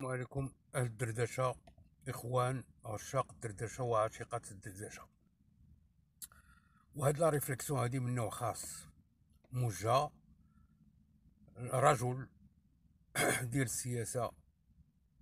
السلام عليكم أهل الدردشة إخوان عشاق الدردشة وعاشقات الدردشة وهاد لا ريفليكسيون هادي من نوع خاص موجهة رجل دير السياسة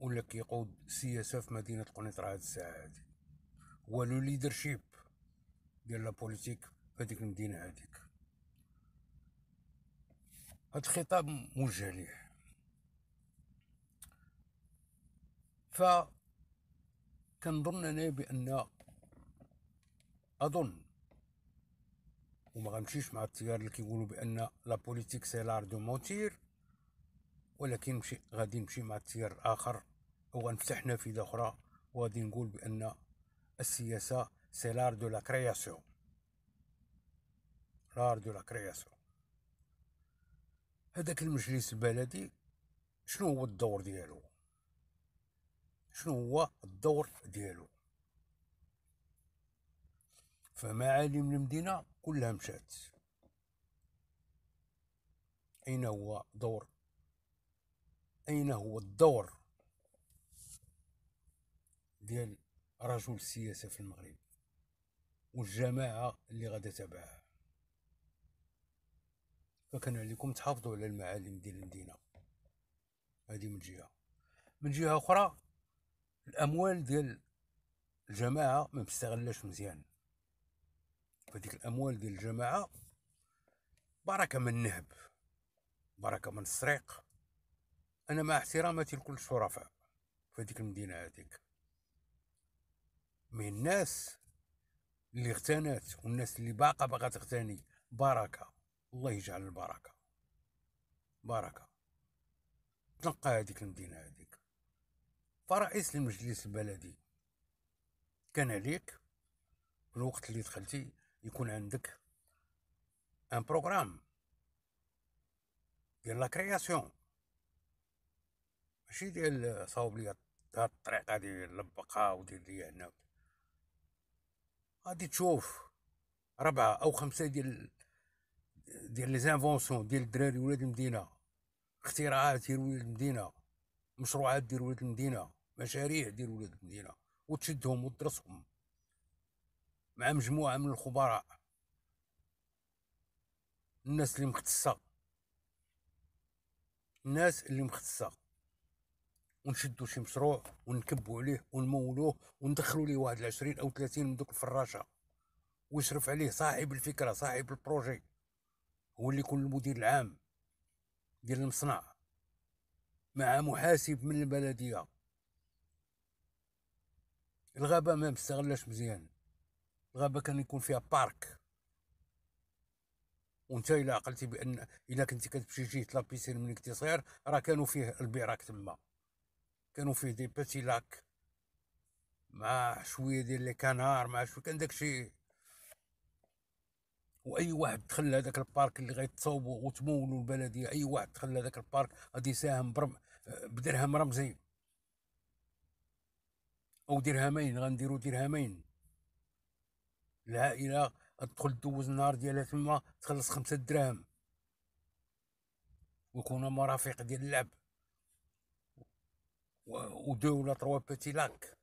ولا كيقود السياسة في مدينة قنيطرة هاد الساعة هادي هو لو ليدرشيب ديال لا بوليتيك في هاديك المدينة هاديك هاد الخطاب موجه ليه ف كنظن ظننا بان اظن وما غنمشيش مع التيار اللي كيقولوا بان لا بوليتيك سي لار دو موتير ولكن مشي غادي نمشي مع التيار الاخر غنفتح نافذه اخرى وغادي نقول بان السياسه سي لار دو لا كرياسيون لار دو لا كرياسيون هذاك المجلس البلدي شنو هو الدور ديالو شنو هو الدور ديالو فمعالم المدينة كلها مشات أين هو دور أين هو الدور ديال رجل السياسة في المغرب والجماعة اللي غادا تبعها فكان عليكم تحافظوا على المعالم ديال المدينة هذه من جهة من جهة أخرى الاموال ديال الجماعه ما مستغلاش مزيان فديك الاموال ديال الجماعه بركه من النهب بركه من السرق انا مع احتراماتي لكل الشرفاء فديك المدينه هذيك من الناس اللي اغتنت والناس اللي باقا باقا تغتني بركه الله يجعل البركه بركه تنقى هذيك المدينه هذيك فرئيس المجلس البلدي كان عليك في الوقت اللي دخلتي يكون عندك ان بروغرام ديال لا كرياسيون ماشي ديال صاوب لي الطريق الطريقه ديال لبقها ودير لي هنا غادي تشوف ربعه او خمسه ديال ديال لي زانفونسيون ديال الدراري ولاد المدينه اختراعات ديال ولاد المدينه مشروعات ديال ولاد المدينه مشاريع ديال ولاد المدينه وتشدهم وتدرسهم مع مجموعه من الخبراء الناس اللي مختصه الناس اللي مختصه ونشدو شي مشروع ونكبو عليه ونمولوه وندخلو ليه واحد العشرين او ثلاثين من دوك الفراشه ويشرف عليه صاحب الفكره صاحب البروجي هو اللي يكون المدير العام ديال المصنع مع محاسب من البلديه الغابه ما مستغلاش مزيان الغابه كان يكون فيها بارك وانت الا عقلتي بان الا كنتي كتمشي جهه لابيسين ملي كنتي صغير راه كانوا فيه البراك تما كانوا فيه دي بيتي لاك مع شويه ديال لي كانار مع شويه كان داكشي واي واحد دخل لهذاك البارك اللي غيتصاوبوا وتمولوا البلديه اي واحد دخل لهذاك البارك غادي يساهم برم بدرهم رمزي او درهمين غنديرو درهمين العائله تدخل دوز النهار ديالها تما تخلص خمسة دراهم ويكونوا مرافق ديال اللعب و دو ولا تروا بيتي لاك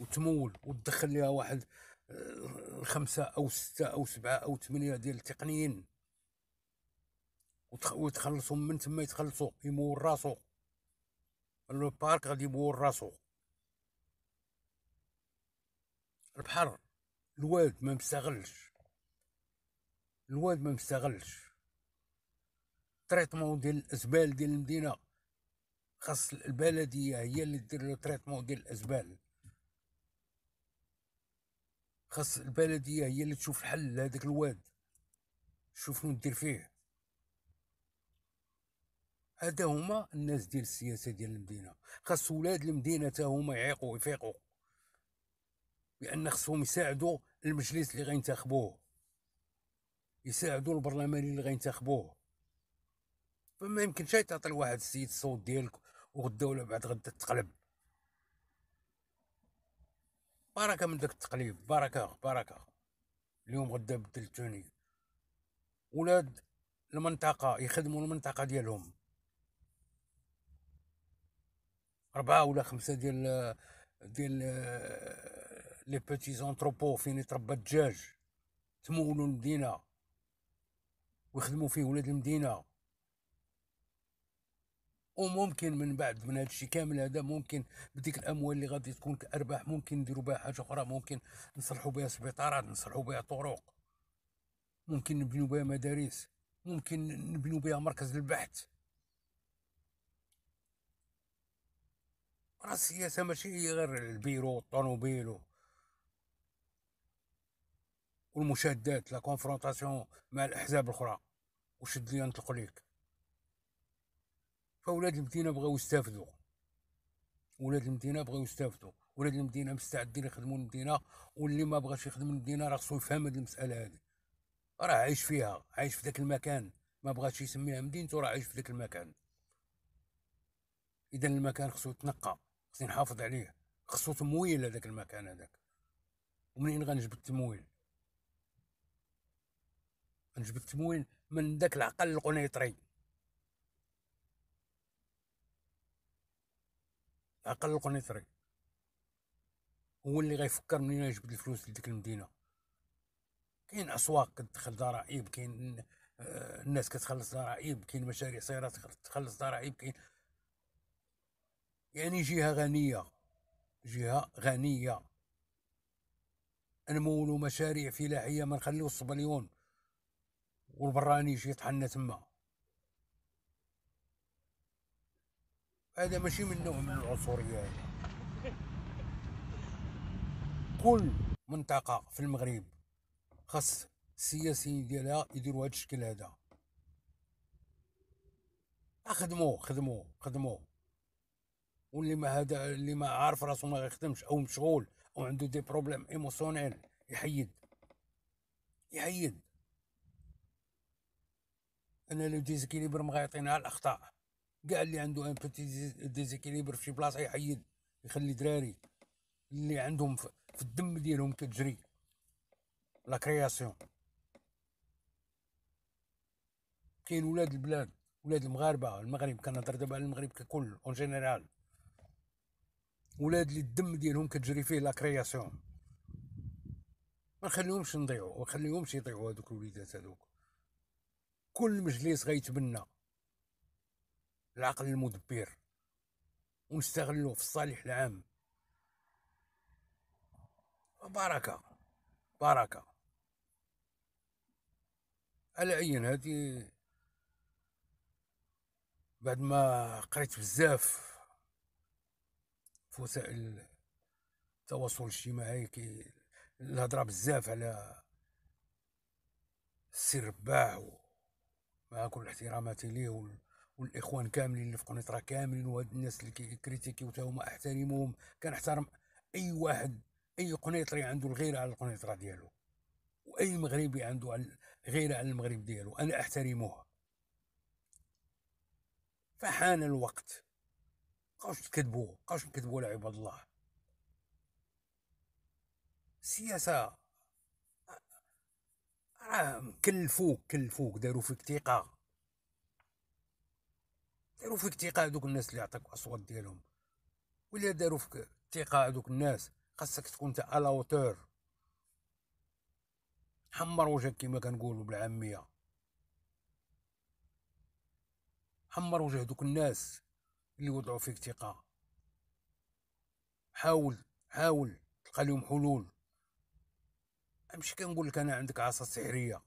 وتمول وتدخل ليها واحد آه، خمسة أو ستة أو سبعة أو ثمانية ديال التقنيين وتخلصهم من تما يتخلصوا يمور راسو لو بارك غادي يبور راسو البحر الواد ما مستغلش الواد ما مستغلش تريتمون ديال الازبال ديال المدينه خاص البلديه هي اللي دير له تريتمون ديال الازبال خاص البلديه هي اللي تشوف الحل لهذاك الواد شوف شنو دير فيه هذا هما الناس ديال السياسه ديال المدينه خاص ولاد المدينه تا هما يعيقوا ويفيقوا لان خصهم يساعدوا المجلس اللي غينتخبوه يساعدوا البرلماني اللي غينتخبوه فما يمكنش تعطي لواحد السيد الصوت ديالك وغدا ولا بعد غدا تقلب بركه من داك التقليب بركه بركه اليوم غدا بدلتوني ولاد المنطقه يخدموا المنطقه ديالهم أربعة ولا خمسة ديال ديال لي بوتي زونتروبو فين يتربى الدجاج تمولوا المدينة ويخدموا فيه ولاد المدينة وممكن من بعد من هذا الشيء كامل هذا ممكن بديك الاموال اللي غادي تكون كارباح ممكن نديروا بها حاجه اخرى ممكن نصلحوا بها سبيطارات نصلحوا بها طرق ممكن نبنوا بها مدارس ممكن نبنوا بها مركز للبحث راه السياسة ماشي هي غير البيرو والطونوبيل والمشادات لا كونفرونطاسيون مع الأحزاب الأخرى وشد لي نطلق ليك فولاد المدينة بغاو يستافدوا ولاد المدينة بغاو يستافدوا ولاد المدينة مستعدين يخدموا المدينة واللي ما بغاش يخدم المدينة راه خصو يفهم هاد المسألة هادي راه عايش فيها عايش في ذاك المكان ما بغاش يسميها مدينته راه عايش في ذاك المكان اذا المكان خصو يتنقى نحافظ عليه خصو تمويل هذاك المكان هذاك ومنين غنجبد التمويل غنجبد التمويل من داك العقل القنيطري العقل القنيطري هو اللي غيفكر منين يجبد الفلوس لديك المدينه كاين اسواق كتدخل ضرائب كاين آه، الناس كتخلص ضرائب كاين مشاريع سيارات تخلص ضرائب كاين يعني جهة غنية جهة غنية نمولوا مشاريع فلاحية ما نخليو الصبليون والبراني يجي يطحن تما هذا ماشي من نوع من العنصرية كل منطقة في المغرب خاص السياسيين ديالها يديروا هذا الشكل هذا اخدمو خدموا خدموا واللي ما هذا اللي ما عارف راسو ما غيخدمش او مشغول او عنده دي بروبليم ايموسيونيل يحيد يحيد انا لو ديزيكيليبر ما غيعطيناها الاخطاء كاع اللي عنده ان بوتي ديزيكيليبر في شي بلاصه يحيد يخلي دراري اللي عندهم في الدم ديالهم كتجري لا كرياسيون كاين ولاد البلاد ولاد المغاربه المغرب كنهضر دابا على المغرب ككل اون جينيرال ولاد اللي الدم ديالهم كتجري فيه لا كرياسيون ما نخليهمش نضيعوا ما نخليهمش يضيعوا هذوك الوليدات هذوك كل مجلس غيتبنى العقل المدبر ونستغلوه في الصالح العام بركة بركة على أي هذه بعد ما قريت بزاف في وسائل التواصل الاجتماعي كي الهضره بزاف على السي رباح مع كل احتراماتي ليه والاخوان كاملين اللي في قنيطره كاملين وهاد الناس اللي كيكريتيكيو حتى هما احترمهم كنحترم اي واحد اي قنيطري عنده الغيره على القنيطره ديالو واي مغربي عنده غيره على المغرب ديالو انا احترمه فحان الوقت بقاوش تكذبوا بقاوش نكذبوا على عباد الله السياسه راه كلفوك كلفوك داروا فيك ثقه داروا فيك ثقه هذوك الناس اللي عطاك الاصوات ديالهم ولا داروا فيك ثقه هذوك الناس خاصك تكون انت على وتور حمر وجهك كما كنقولوا بالعاميه حمر وجه دوك الناس اللي وضعوا فيك ثقه حاول حاول تلقى لهم حلول امشي كنقول لك انا عندك عصا سحريه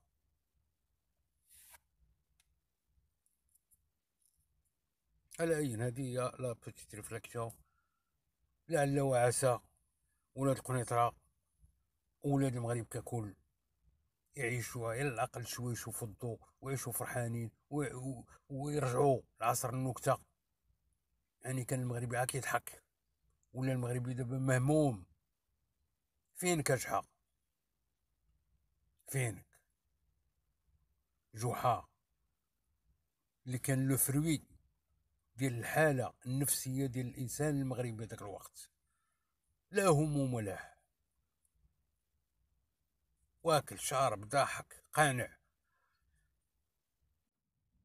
على اي هذه هي لا بوتيت ريفليكسيون لعل وعسى ولاد القنيطره ولاد المغرب ككل يعيشوا على الاقل شويه يشوفوا الضوء ويعيشوا فرحانين ويرجعوا لعصر النكته يعني كان المغربي عا كيضحك ولا المغربي دابا مهموم فينك اجحا فينك جحا اللي كان لو فروي ديال الحاله النفسيه ديال الانسان المغربي ذاك الوقت لا هموم ولا واكل شارب ضاحك قانع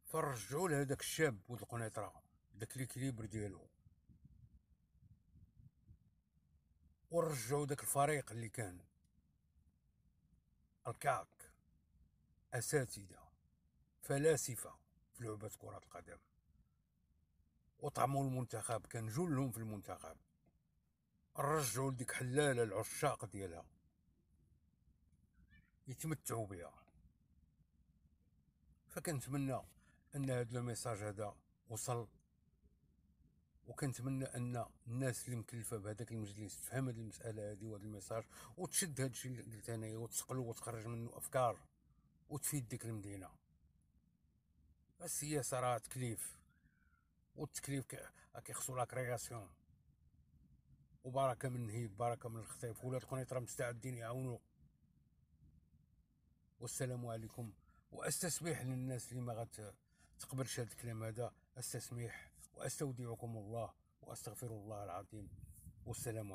فرجعوا لهذاك الشاب ولد القنيطره داك ليكليبر ديالو ورجعوا داك الفريق اللي كان الكاك اساتذه فلاسفه في لعبه كره القدم وطعموا المنتخب كان جلهم في المنتخب رجعوا لديك حلاله العشاق ديالها يتمتعوا بها فكنتمنى ان هذا الميساج هذا وصل وكنتمنى ان الناس اللي مكلفه بهذاك المجلس تفهم هذه المساله هذه وهذا الميساج وتشد هذا الشيء اللي قلت انايا وتسقلو وتخرج منه افكار وتفيد ديك المدينه السياسه راه تكليف والتكليف كيخصو لا كرياسيون وبركه من نهيب بركه من الخطيب ولاد قنيطره مستعدين يعاونوا والسلام عليكم واستسميح للناس اللي ما غتقبلش هذا الكلام هذا استسميح وأستودعكم الله وأستغفر الله العظيم والسلام عليكم